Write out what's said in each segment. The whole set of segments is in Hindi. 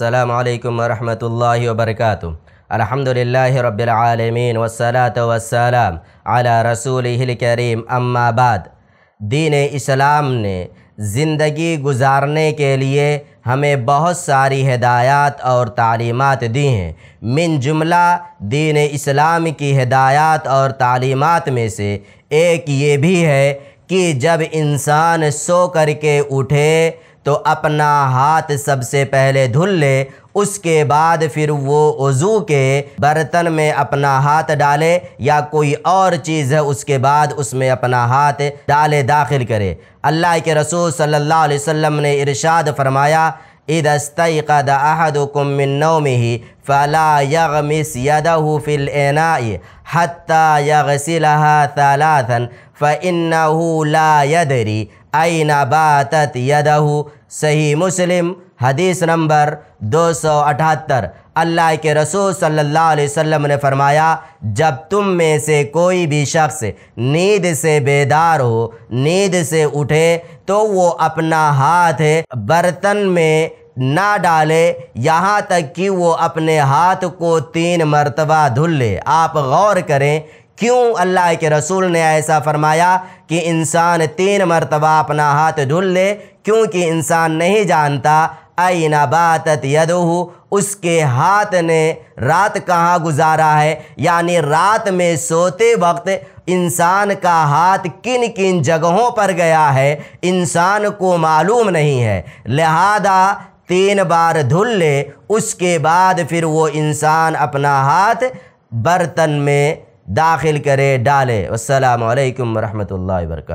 असलकम वरहमल वर्क अलहमदिल्ला रबालमीन वसलात वसलाम अला रसूल करीम अम्माबाद दीन इस्लाम ने ज़िंदगी गुजारने के लिए हमें बहुत सारी हदायत और तालीमत दी हैं मिन जुमला दीन इस्लाम की हदायत और तालीमत में से एक ये भी है कि जब इंसान सो करके उठे तो अपना हाथ सबसे पहले धुल ले उसके बाद फिर वो वज़ू के बर्तन में अपना हाथ डाले या कोई और चीज़ है उसके बाद उसमें अपना हाथ डाले दाखिल करे अल्लाह के रसूल सल्लल्लाहु अलैहि वसल्लम ने इरशाद फरमाया ईद अस्तद अहद मिन नौम ही फ़ला यगमिस यदहु फ़िल एनाई हत्ता यगसिलहा तलाथन फ़न्नहू ला यदरी आईना बातत यदहू सही मुस्लिम हदीस नंबर दो सौ अठहत्तर अल्लाह के रसूल सल्लल्लाहु अलैहि वसल्लम ने फरमाया जब तुम में से कोई भी शख्स नींद से बेदार हो नींद से उठे तो वो अपना हाथ बर्तन में ना डाले यहाँ तक कि वो अपने हाथ को तीन मरतबा धुल ले आप गौर करें क्यों अल्लाह के रसूल ने ऐसा फरमाया कि इंसान तीन मरतबा अपना हाथ धुल ले क्योंकि इंसान नहीं जानता आईना बातत यदहू उसके हाथ ने रात कहाँ गुजारा है यानी रात में सोते वक्त इंसान का हाथ किन किन जगहों पर गया है इंसान को मालूम नहीं है लिहाजा तीन बार धुल ले उसके बाद फिर वो इंसान अपना हाथ बर्तन में दाखिल करे डाले असलकम वरहमल वर्क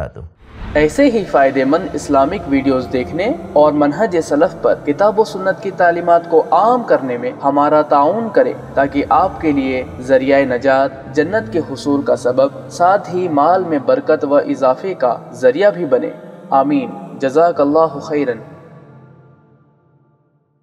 ऐसे ही फ़ायदेमंद इस्लामिक वीडियोस देखने और मनहज सलफ़ पर किताब सुन्नत की तालीमत को आम करने में हमारा ताउन करें ताकि आपके लिए जरिया नजात जन्नत के हसूल का सबब साथ ही माल में बरकत व इजाफे का जरिया भी बने आमीन जजाक खैरन